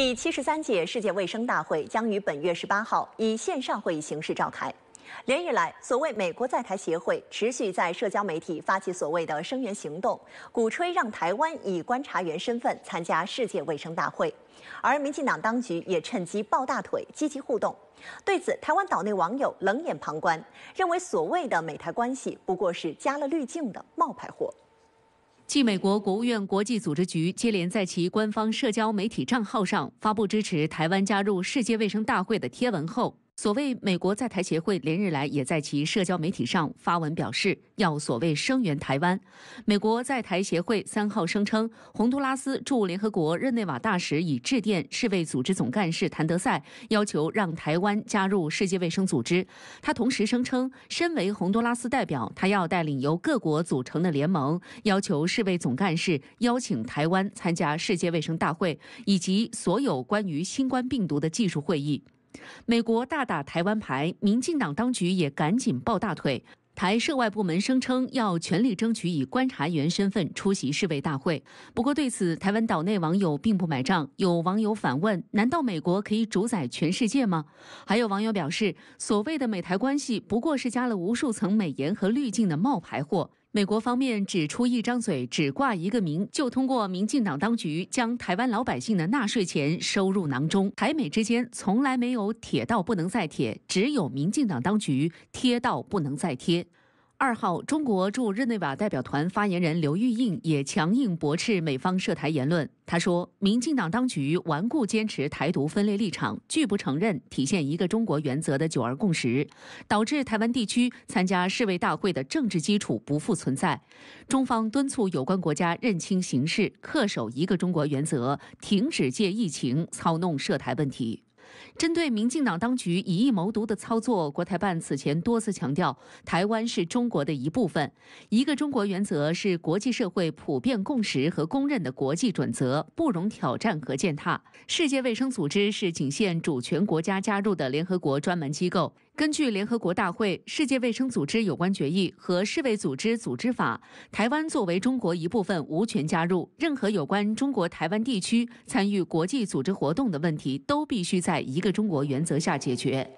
第七十三届世界卫生大会将于本月十八号以线上会议形式召开。连日来，所谓美国在台协会持续在社交媒体发起所谓的声援行动，鼓吹让台湾以观察员身份参加世界卫生大会，而民进党当局也趁机抱大腿，积极互动。对此，台湾岛内网友冷眼旁观，认为所谓的美台关系不过是加了滤镜的冒牌货。继美国国务院国际组织局接连在其官方社交媒体账号上发布支持台湾加入世界卫生大会的贴文后。所谓美国在台协会连日来也在其社交媒体上发文表示，要所谓声援台湾。美国在台协会三号声称，洪都拉斯驻联合国日内瓦大使已致电世卫组织总干事谭德赛，要求让台湾加入世界卫生组织。他同时声称，身为洪都拉斯代表，他要带领由各国组成的联盟，要求世卫总干事邀请台湾参加世界卫生大会以及所有关于新冠病毒的技术会议。美国大打台湾牌，民进党当局也赶紧抱大腿。台涉外部门声称要全力争取以观察员身份出席世卫大会。不过，对此台湾岛内网友并不买账。有网友反问：“难道美国可以主宰全世界吗？”还有网友表示：“所谓的美台关系不过是加了无数层美颜和滤镜的冒牌货。”美国方面只出一张嘴，只挂一个名，就通过民进党当局将台湾老百姓的纳税钱收入囊中。台美之间从来没有铁到不能再铁，只有民进党当局贴到不能再贴。二号，中国驻日内瓦代表团发言人刘玉印也强硬驳斥美方涉台言论。他说，民进党当局顽固坚持台独分裂立场，拒不承认体现一个中国原则的九二共识，导致台湾地区参加世卫大会的政治基础不复存在。中方敦促有关国家认清形势，恪守一个中国原则，停止借疫情操弄涉台问题。针对民进党当局以意谋独的操作，国台办此前多次强调，台湾是中国的一部分，一个中国原则是国际社会普遍共识和公认的国际准则，不容挑战和践踏。世界卫生组织是仅限主权国家加入的联合国专门机构。根据联合国大会、世界卫生组织有关决议和世卫组织组织法，台湾作为中国一部分，无权加入任何有关中国台湾地区参与国际组织活动的问题，都必须在一个中国原则下解决。